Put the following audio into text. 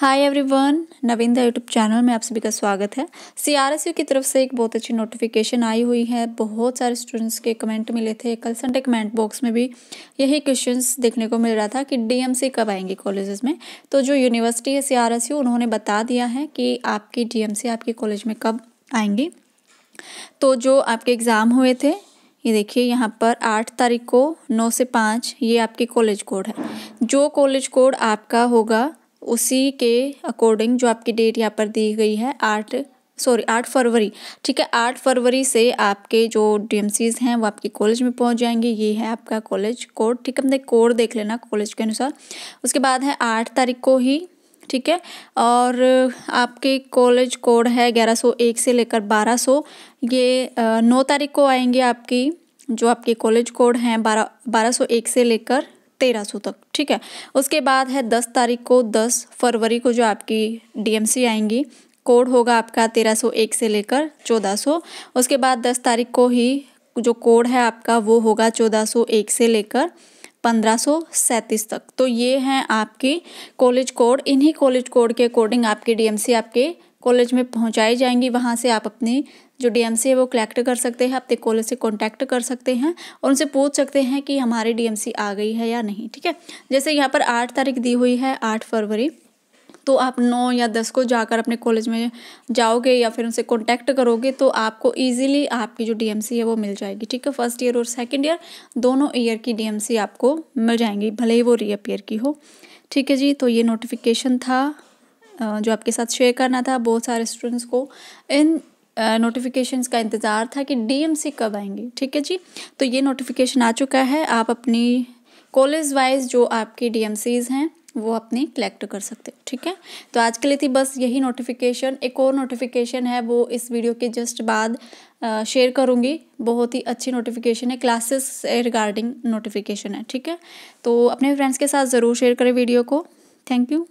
हाय everyone नविंदा YouTube channel में आप सभी का स्वागत है सी आर एस यू की तरफ से एक बहुत अच्छी नोटिफिकेशन आई हुई है बहुत सारे स्टूडेंट्स के कमेंट मिले थे कल संडे कमेंट बॉक्स में भी यही क्वेश्चंस देखने को मिल रहा था कि डीएमसी कब आएंगे कॉलेजेस में तो जो यूनिवर्सिटी है सी आर एस यू उन्होंने बता दिया है कि आपकी डी आपके कॉलेज में कब आएंगी तो जो आपके एग्ज़ाम हुए थे ये देखिए यहाँ पर आठ तारीख को नौ से पाँच ये आपके कॉलेज कोड है जो कॉलेज कोड आपका होगा उसी के अकॉर्डिंग जो आपकी डेट यहाँ पर दी गई है आठ सॉरी आठ फरवरी ठीक है आठ फरवरी से आपके जो डी हैं वो आपके कॉलेज में पहुंच जाएंगे ये है आपका कॉलेज कोड ठीक है अपने कोड देख लेना कॉलेज के अनुसार उसके बाद है आठ तारीख को ही ठीक है और आपके कॉलेज कोड है ग्यारह सौ एक से लेकर बारह सौ ये नौ तारीख को आएंगे आपकी जो आपके कॉलेज कोड हैं बारह बारह सौ एक से लेकर तेरह सौ तक ठीक है उसके बाद है दस तारीख को दस फरवरी को जो आपकी डीएमसी आएंगी कोड होगा आपका तेरह सौ एक से लेकर चौदह सौ उसके बाद दस तारीख को ही जो कोड है आपका वो होगा चौदह सौ एक से लेकर पंद्रह सौ सैंतीस तक तो ये हैं आपकी कॉलेज कोड इन्हीं कॉलेज कोड के अकॉर्डिंग आपके डीएमसी आपके कॉलेज में पहुंचाई जाएंगी वहाँ से आप अपने जो डीएमसी है वो कलेक्ट कर सकते हैं अपने कॉलेज से कांटेक्ट कर सकते हैं और उनसे पूछ सकते हैं कि हमारी डीएमसी आ गई है या नहीं ठीक है जैसे यहाँ पर आठ तारीख दी हुई है आठ फरवरी तो आप नौ या दस को जाकर अपने कॉलेज में जाओगे या फिर उनसे कॉन्टैक्ट करोगे तो आपको ईजिली आपकी जो डी है वो मिल जाएगी ठीक है फर्स्ट ईयर और सेकेंड ईयर दोनों ईयर की डी आपको मिल जाएंगी भले ही वो रीअपेयर की हो ठीक है जी तो ये नोटिफिकेशन था जो आपके साथ शेयर करना था बहुत सारे स्टूडेंट्स को इन नोटिफिकेशंस का इंतज़ार था कि डीएमसी कब आएंगे ठीक है जी तो ये नोटिफिकेशन आ चुका है आप अपनी कॉलेज वाइज जो आपकी डीएमसीज हैं वो अपनी कलेक्ट कर सकते हैं ठीक है तो आज के लिए थी बस यही नोटिफिकेशन एक और नोटिफिकेशन है वो इस वीडियो के जस्ट बाद शेयर करूँगी बहुत ही अच्छी नोटिफिकेशन है क्लासेस से रिगार्डिंग नोटिफिकेशन है ठीक है तो अपने फ्रेंड्स के साथ ज़रूर शेयर करें वीडियो को थैंक यू